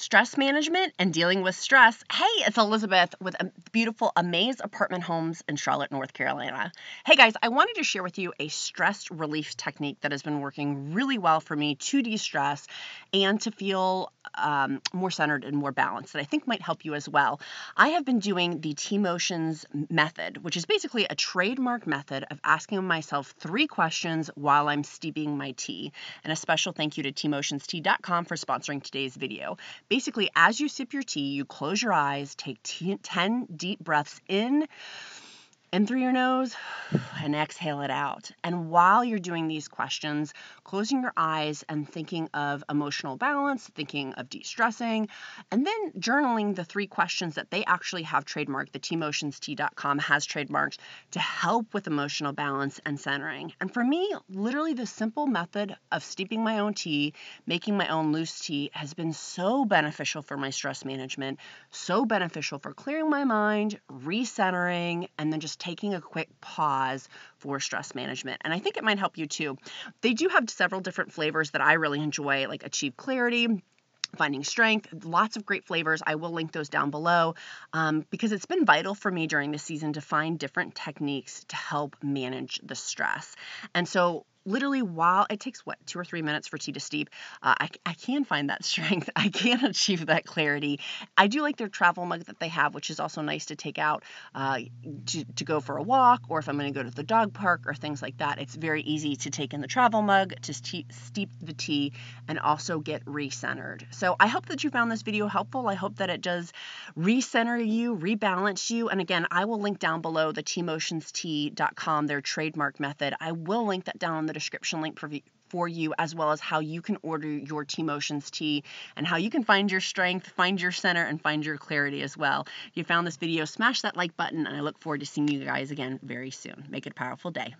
stress management and dealing with stress. Hey, it's Elizabeth with beautiful Amaze Apartment Homes in Charlotte, North Carolina. Hey guys, I wanted to share with you a stress relief technique that has been working really well for me to de stress and to feel um, more centered and more balanced that I think might help you as well. I have been doing the T Motions method, which is basically a trademark method of asking myself three questions while I'm steeping my tea. And a special thank you to Tea.com for sponsoring today's video. Basically, as you sip your tea, you close your eyes, take 10 deep breaths in in through your nose and exhale it out. And while you're doing these questions, closing your eyes and thinking of emotional balance, thinking of de stressing, and then journaling the three questions that they actually have trademarked, the tmotionstea.com has trademarked to help with emotional balance and centering. And for me, literally the simple method of steeping my own tea, making my own loose tea, has been so beneficial for my stress management, so beneficial for clearing my mind, recentering, and then just taking a quick pause for stress management. And I think it might help you too. They do have several different flavors that I really enjoy, like Achieve Clarity finding strength lots of great flavors i will link those down below um, because it's been vital for me during this season to find different techniques to help manage the stress and so literally while it takes what two or three minutes for tea to steep uh, I, I can find that strength i can achieve that clarity i do like their travel mug that they have which is also nice to take out uh, to, to go for a walk or if i'm going to go to the dog park or things like that it's very easy to take in the travel mug to ste- steep the tea and also get recentered so i hope that you found this video helpful i hope that it does recenter you rebalance you and again i will link down below the tmotionstea.com their trademark method i will link that down the description link for, for you, as well as how you can order your T Motions tea and how you can find your strength, find your center, and find your clarity as well. If you found this video, smash that like button, and I look forward to seeing you guys again very soon. Make it a powerful day.